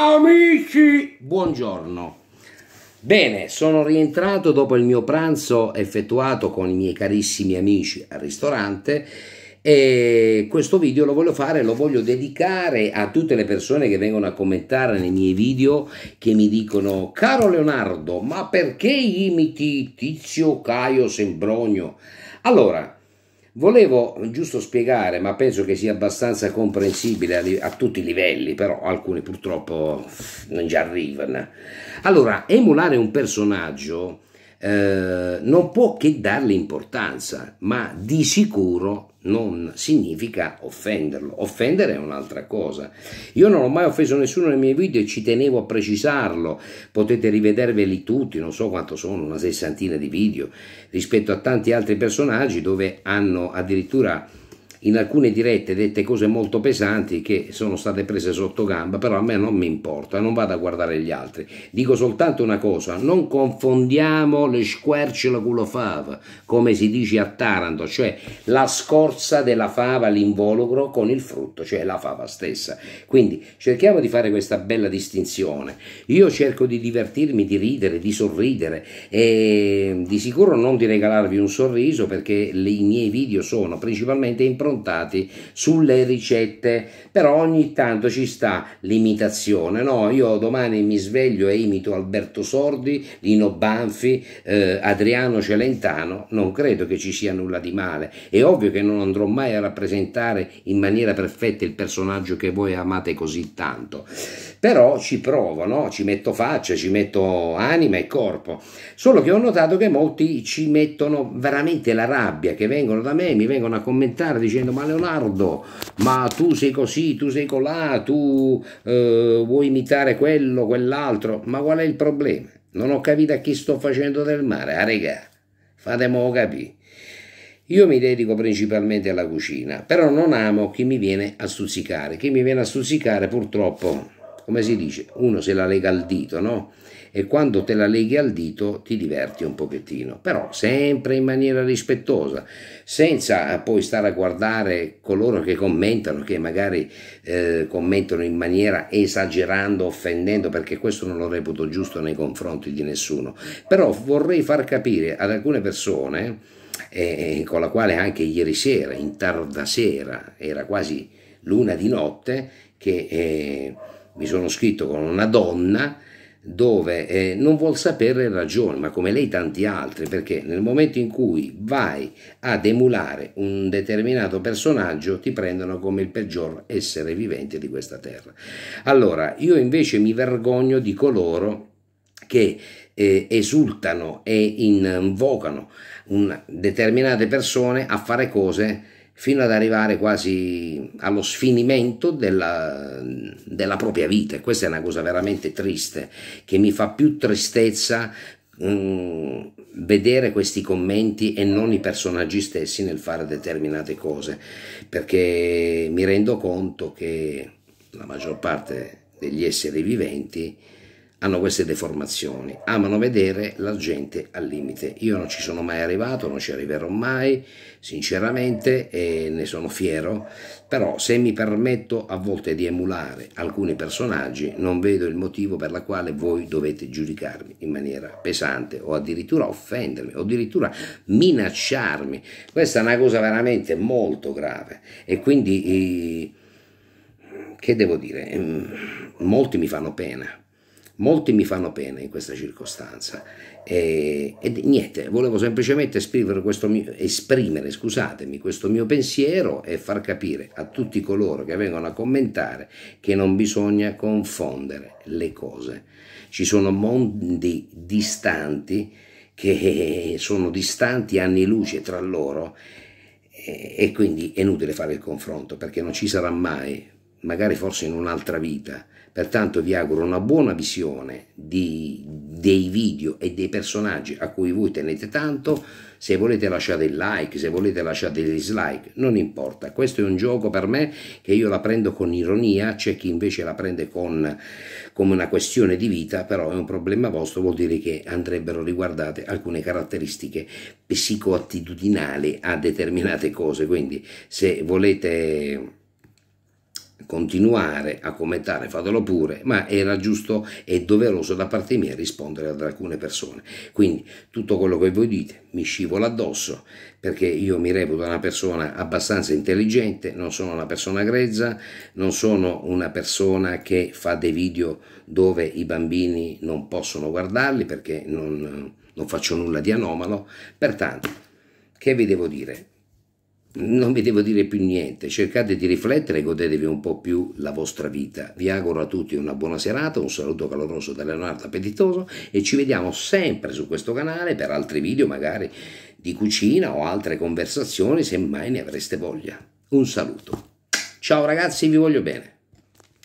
Amici, buongiorno. Bene, sono rientrato dopo il mio pranzo effettuato con i miei carissimi amici al ristorante e questo video lo voglio fare, lo voglio dedicare a tutte le persone che vengono a commentare nei miei video che mi dicono caro Leonardo, ma perché imiti Tizio Caio Sembrogno? Allora, Volevo giusto spiegare, ma penso che sia abbastanza comprensibile a, li- a tutti i livelli, però alcuni purtroppo non ci arrivano. Allora, emulare un personaggio eh, non può che darle importanza, ma di sicuro non significa offenderlo. Offendere è un'altra cosa. Io non ho mai offeso nessuno nei miei video e ci tenevo a precisarlo. Potete rivederveli tutti, non so quanto sono, una sessantina di video, rispetto a tanti altri personaggi dove hanno addirittura in alcune dirette dette cose molto pesanti che sono state prese sotto gamba, però a me non mi importa, non vado a guardare gli altri. Dico soltanto una cosa, non confondiamo le squercele con la fava, come si dice a Taranto, cioè la scorza della fava, l'involucro con il frutto, cioè la fava stessa. Quindi cerchiamo di fare questa bella distinzione. Io cerco di divertirmi, di ridere, di sorridere e di sicuro non di regalarvi un sorriso perché i miei video sono principalmente improvvisati confrontati sulle ricette, però ogni tanto ci sta l'imitazione, no? Io domani mi sveglio e imito Alberto Sordi, Lino Banfi, eh, Adriano Celentano, non credo che ci sia nulla di male. È ovvio che non andrò mai a rappresentare in maniera perfetta il personaggio che voi amate così tanto, però ci provo, no? Ci metto faccia, ci metto anima e corpo. Solo che ho notato che molti ci mettono veramente la rabbia, che vengono da me, mi vengono a commentare dicendo dicendo ma Leonardo, ma tu sei così, tu sei colà, tu eh, vuoi imitare quello, quell'altro, ma qual è il problema? Non ho capito a chi sto facendo del male, a ah, regà, fatemi capire. Io mi dedico principalmente alla cucina, però non amo chi mi viene a stuzzicare, chi mi viene a stuzzicare purtroppo come si dice, uno se la lega al dito, no? E quando te la leghi al dito ti diverti un pochettino, però sempre in maniera rispettosa, senza poi stare a guardare coloro che commentano, che magari eh, commentano in maniera esagerando, offendendo, perché questo non lo reputo giusto nei confronti di nessuno. Però vorrei far capire ad alcune persone, eh, eh con la quale anche ieri sera, in tarda sera, era quasi l'una di notte, che... Eh, mi sono scritto con una donna dove eh, non vuol sapere ragione, ma come lei tanti altri, perché nel momento in cui vai ad emulare un determinato personaggio ti prendono come il peggior essere vivente di questa terra. Allora, io invece mi vergogno di coloro che eh, esultano e invocano un, determinate persone a fare cose fino ad arrivare quasi allo sfinimento della, della propria vita e questa è una cosa veramente triste che mi fa più tristezza mm, vedere questi commenti e non i personaggi stessi nel fare determinate cose perché mi rendo conto che la maggior parte degli esseri viventi hanno queste deformazioni, amano vedere la gente al limite. Io non ci sono mai arrivato, non ci arriverò mai, sinceramente, e ne sono fiero, però se mi permetto a volte di emulare alcuni personaggi, non vedo il motivo per la quale voi dovete giudicarmi in maniera pesante o addirittura offendermi o addirittura minacciarmi. Questa è una cosa veramente molto grave e quindi... Eh, che devo dire? Ehm, molti mi fanno pena molti mi fanno pena in questa circostanza. E, e niente, volevo semplicemente esprimere questo, mio, esprimere questo mio pensiero e far capire a tutti coloro che vengono a commentare che non bisogna confondere le cose. Ci sono mondi distanti che sono distanti anni luce tra loro e quindi è inutile fare il confronto perché non ci sarà mai magari forse in un'altra vita. Pertanto vi auguro una buona visione di, dei video e dei personaggi a cui voi tenete tanto. Se volete lasciate il like, se volete lasciate il dislike, non importa. Questo è un gioco per me che io la prendo con ironia, c'è chi invece la prende con, come una questione di vita, però è un problema vostro, vuol dire che andrebbero riguardate alcune caratteristiche psicoattitudinali a determinate cose. Quindi se volete continuare a commentare, fatelo pure, ma era giusto e doveroso da parte mia rispondere ad alcune persone. Quindi tutto quello che voi dite mi scivola addosso perché io mi reputo una persona abbastanza intelligente, non sono una persona grezza, non sono una persona che fa dei video dove i bambini non possono guardarli perché non, non faccio nulla di anomalo, pertanto che vi devo dire? non vi devo dire più niente, cercate di riflettere e godetevi un po' più la vostra vita. Vi auguro a tutti una buona serata, un saluto caloroso da Leonardo Appetitoso e ci vediamo sempre su questo canale per altri video magari di cucina o altre conversazioni se mai ne avreste voglia. Un saluto. Ciao ragazzi, vi voglio bene.